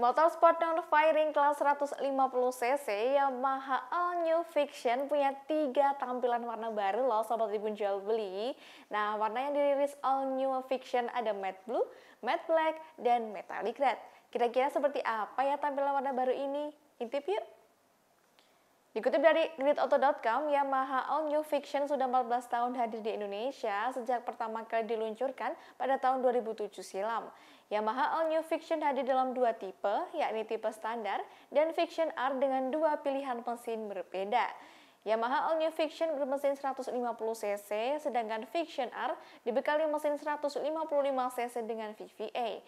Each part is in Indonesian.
Motorsport non firing kelas 150cc Yamaha All New Fiction punya tiga tampilan warna baru loh sobat ibu jual beli. Nah warna yang dirilis All New Fiction ada matte blue, matte black, dan metallic red. Kira-kira seperti apa ya tampilan warna baru ini? Intip yuk! Dikutip dari gridauto.com, Yamaha All New Fiction sudah 14 tahun hadir di Indonesia sejak pertama kali diluncurkan pada tahun 2007 silam. Yamaha All New Fiction hadir dalam dua tipe, yakni tipe standar dan Fiction R dengan dua pilihan mesin berbeda. Yamaha All New Fiction bermesin 150cc, sedangkan Fiction R dibekali mesin 155cc dengan VVA.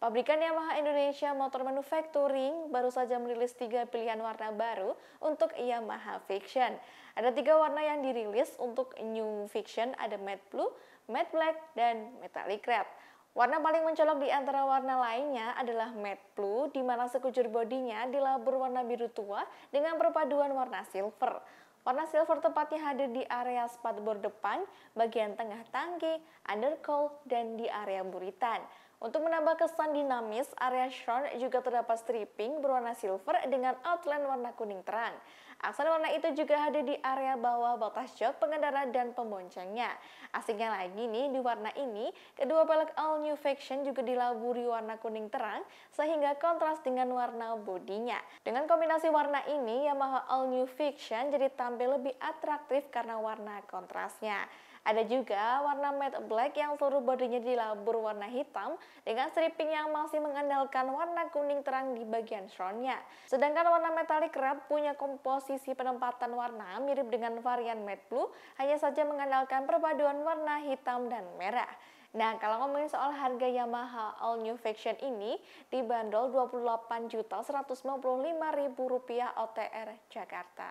Pabrikan Yamaha Indonesia Motor Manufacturing baru saja merilis tiga pilihan warna baru untuk Yamaha Fiction. Ada tiga warna yang dirilis untuk New Fiction, ada matte blue, matte black, dan metallic red. Warna paling mencolok di antara warna lainnya adalah matte blue, di mana sekujur bodinya dilabur warna biru tua dengan perpaduan warna silver. Warna silver tepatnya hadir di area spatbor depan, bagian tengah tangki, undercoat, dan di area buritan. Untuk menambah kesan dinamis, area shorn juga terdapat stripping berwarna silver dengan outline warna kuning terang. Aksen warna itu juga ada di area bawah batas jok pengendara dan pemboncengnya. Asiknya lagi nih di warna ini, kedua pelek all new faction juga dilaburi warna kuning terang sehingga kontras dengan warna bodinya. Dengan kombinasi warna ini, Yamaha all new faction jadi tampil lebih atraktif karena warna kontrasnya. Ada juga warna matte black yang seluruh bodinya dilabur warna hitam dengan stripping yang masih mengandalkan warna kuning terang di bagian shroudnya. Sedangkan warna Metallic red punya komposisi penempatan warna mirip dengan varian matte blue, hanya saja mengandalkan perpaduan warna hitam dan merah. Nah, kalau ngomongin soal harga Yamaha All New Faction ini dibanderol Rp28.155.000 OTR Jakarta.